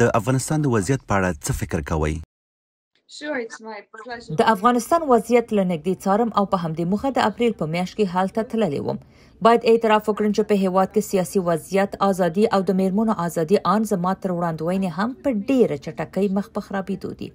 د افغانستان د وضعیت په اړه څه فکر کوئ د افغانستان وضعیت له نږدې څارم او په همدې موخه د اپریل په میاشت کې حالت تللی وم باید اعتراف وکړم چې په هیواد کې سیاسي وضعیت ازادي او د میرمنو ازادي ان زما تر وړاندوینې هم په ډیره چټکۍ مخ په خرابېدو دي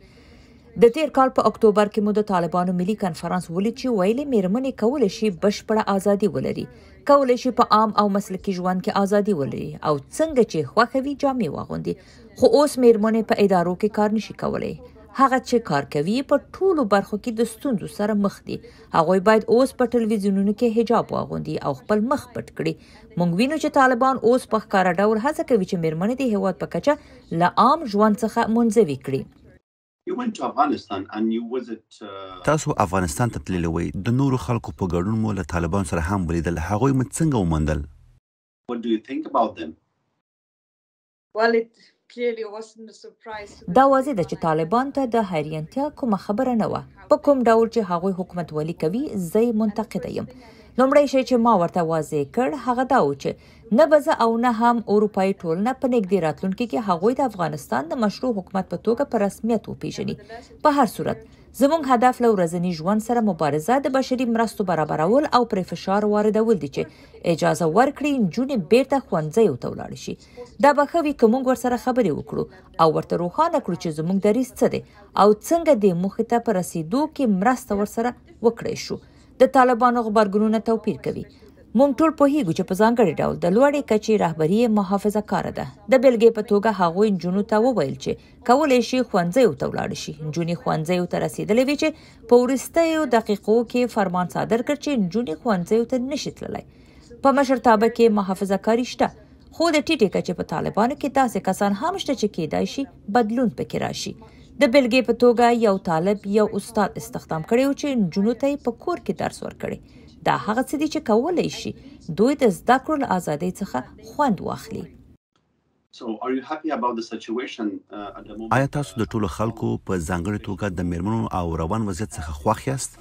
د تیر کال په اکتوبر کې مو د طالبانو ملي کانفرنس ولید چې ویلې میرمنې کول شي بشپړه ازادي ولري کول شي په عام او مسلکي ژوند کې ازادي ولري او څنګه چې خوخوي جامې واغوندي خو اوس میرمنې په ادارو کې کار نشي کولای هغه چې کار کوي په ټولو برخو کې د ستونزو سره مخ دي هغه باید اوس په ټلویزیونونو کې حجاب واغوندي او خپل مخ پټ کړي مونږ وینو چې طالبان اوس په ښکارا ډول هڅه کوي چې میرمنې د هیواد په کچه لعام ژوند څخه منځوي کړي Uh, تاسو افغانستان ته تللی وئ د نورو خلکو په ګډون مو له طالبانو سره هم ولیدل هغوی مو څنګه وموندل دا واضح ده چې طالبان ته د حیرانتیا کومه خبره نه وه په کوم ډول چې هغوی حکومت ولي کوي زه منتقد یم لومړی شی چې ما ورته واضح کړ هغه دا و چې نه بزه او نه هم اروپای ټولنه په نګدې راتلونکي کې هغوی د افغانستان د مشروع حکومت په توګه په رسمیت وپیژني په هر صورت زموږ هدف له ورځنی ژوند سره مبارزه د بشري مرستو برابرول او پر فشار واردول دي چې اجازه ورکړي نجونې بیرته ښوونځیو ته ولاړ شي دا به ښه وي که موږ ورسره خبرې وکړو او ورته روښانه کړو چې زموږ دریځ څه دی او څنګه د موخې ته په رسیدو کې مرسته ورسره وکړای شو د طالبانو خبرګونونه توپیر کوي مونږ ټول په هیګو چې په ځانګړي ډول د لوړې کچې رهبری محافظه کار ده د بلګې په توګه هغه جنو ته وویل چې کولای شي خوانځي او تولاړ شي جونې خوانځي ته رسیدلې وی چې په ورستیو دقیقو کې فرمان صادر کړ چې جونې خوانځي ته نشي تللی په مشرتابه کې محافظه کاری شته خو د ټیټې کچې په طالبانو کې داسې کسان هم شته چې کېدای شي بدلون پکې راشي د بلګې په توګه یو طالب یو استاد استخدام کړي چې جنو ته په کور کې درس ورکړي دا هغه څه دي چې کولای شي دوی د زده کړو له ازادۍ څخه خوند واخلي So are you happy about the situation uh, at the moment? آیا تاسو د ټولو خلکو په ځانګړي توګه د میرمنو او روان وضعیت څخه خوښ یاست؟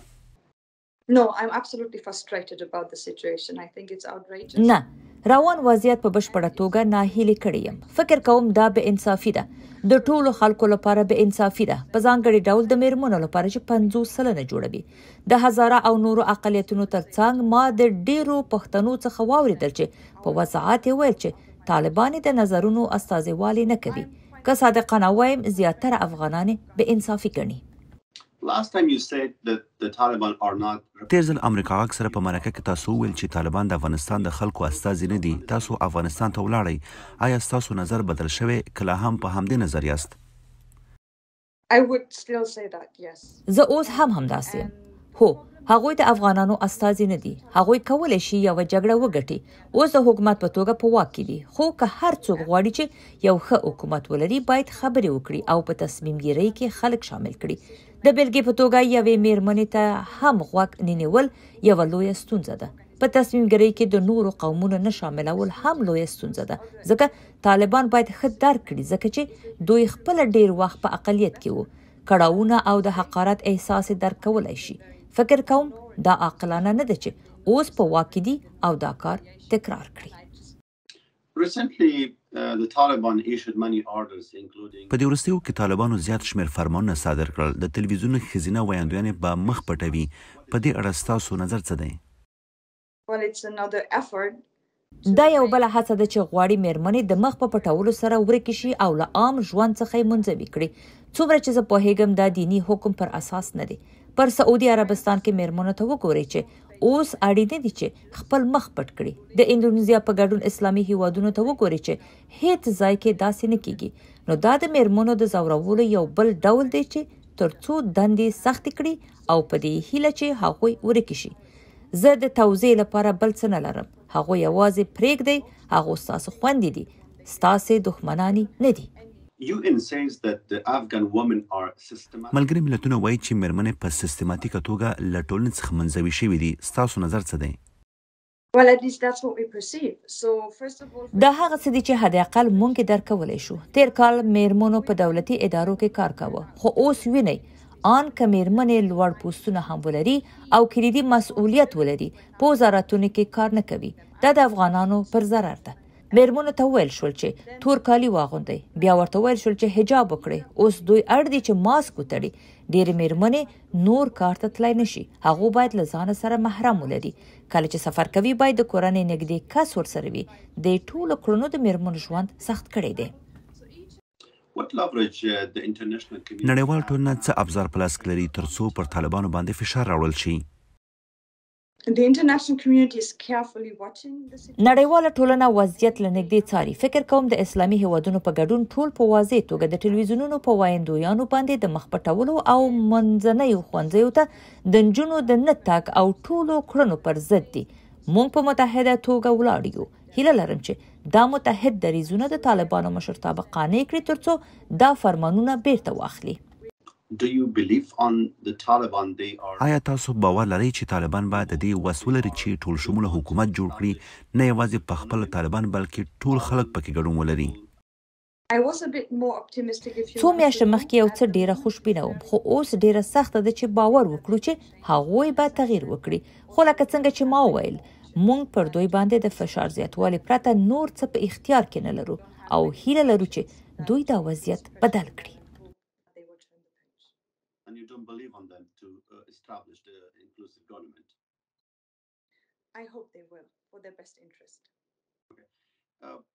No, I'm absolutely frustrated about the situation. I think it's outrageous. نه روان وضعیت په بشپړه توګه ناهیلي کړی يم فکر کوم دا به انصافي ده د ټولو خلکو لپاره به انصافي ده په ځانګړي ډول د میرمنو لپاره چې 50 سلنه جوړوي د هزاره او نورو اقلیتونو ترڅنګ ما د ډیرو پښتنو څخه واوریدل چې په وضاحت ویل چې طالبان د نظرونو استازیوالي نه کوي که صادقانه وایم زیاتره افغانان به انصافي ګڼي تیر ځل امریکا غږ سره په مرکه کې تاسو ویل چې طالبان د افغانستان د خلکو استازي نه دي تاسو افغانستان ته ولاړی آیا تاسو نظر بدل شوی کله هم په همدې نظر یاست زه اوس هم همداسې هو هغوی د افغانانو استازي نه دي هغوی کولای شي یو جګړه وګټي اوس د حکومت په توګه په واک کې دي خو که هر څوک غواړي چې یو ښه حکومت ولري باید خبرې وکړي او په تصمیم ګیری کې خلک شامل کړي د بلګې په توګه یوې میرمنې ته هم غوږ نینول یو لوی ستونزه ده په تصمیم ګیری کې د نورو قومونو نه شاملول هم لوی ستونزه ده ځکه طالبان باید خدار کړي ځکه چې دوی خپل ډیر وخت په اقلیت کې وو کړهونه او د حقارت احساس درک کولای شي فکر کوم دا عاقلانه نه ده چې اوس په واقعي او دا کار تکرار کړي uh, په دې ورستیو کې طالبانو زیات شمېر فرمانونه صادر کړل د تلویزیون خزینه ویاندویانې به مخ پټوي په دې اړه ستاسو نظر څه دی دا یو بل هڅه ده چې غواړي مېرمنې د مخ په پټولو سره ورکه شي او له عام ژوند څخه منځوي کړي څومره چې زه په هیګم د دینی حکم پر اساس نه دي پر سعودي عربستان کې مېرمنو ته وګوري چې اوس اړینه دي چې خپل مخ پټ کړي د انډونیزیا په ګډون اسلامي هیوادونو ته وګوري چې هیڅ ځای کې داسې نه کیږي نو دا د مېرمنو د زورولو یو بل ډول دی چې ترڅو دندې سخت کړي او په دې هیله چې هغوی ورکه شي زه د توزیع لپاره بل څه نه لرم هغه یوازې پریک دی هغه ستاسو خوند دي ستاسو دښمنانی نه دي ملګری ملتونه وایي چې مرمنې په سیستماتیکه توګه لټول څخه منځوي شوې دي ستاسو نظر څه دی Well at least that's what we perceive. So first of all دا هغه څه دي چې حداقل مونږ درکولای شو. تیر کال میرمنو په دولتي ادارو کې کار کاوه. خو اوس ویني ان کمیرمنې لوړ پوسټونه هم ولري او کلیدي مسؤلیت ولري په وزارتونو کې کار نه کوي دا د افغانانو پر ضرر ده مېرمنو ته ویل شول چې تور کالی واغوندي بیا ورته ویل شول چې حجاب وکړي اوس دوی اړ دي چې ماسک وتړي ډېر مېرمنې نور کار ته تلای نشي هغه باید له ځان سره محرم ولري کله چې سفر کوي باید د کورنۍ نږدې کس ورسره وي د ټولو کړنو د مېرمن ژوند سخت کړي دي Uh, نړیوال ټولنه څه ابزار په لاس کې لري ترڅو پر طالبانو باندې فشار راوړل شي نړیواله ټولنه وضعیت لنګدې څاري فکر کوم د اسلامي هیوادونو په ګډون ټول په واضح توګه د ټلویزیونونو په وایندویانو باندې د مخ پټولو او منځنۍ خوندزیو ته د نجونو د نتاک او ټولو کړنو پر ضد دي مونږ په متحده توګه ولاړ یو هیله لرم چې دا متحد دریزونه د طالبانو مشرتابه قانې کړی ترڅو دا فرمانونه بیرته واخلي Do you believe on the Taliban they are آیا تاسو باور لرئ چې طالبان به د دې وسول لري چې ټول شموله حکومت جوړ کړي نه یوازې په خپل طالبان بلکې ټول خلک پکې ګډون ولري څو میاشتې مخکې یو څه ډیره خوشبینه وم خو اوس ډیره سخته ده چې باور وکړو چې هغوی به تغییر وکړي خو لکه څنګه چې ما وویل مونږ پر دوی باندې د فشار زیاتوالي پرته نور څه په اختیار کې نه لرو او هیله لرو چې دوی دا وضعیت بدل کړي and you don't believe on them to uh, establish the inclusive government i hope they will for their best interest okay. uh,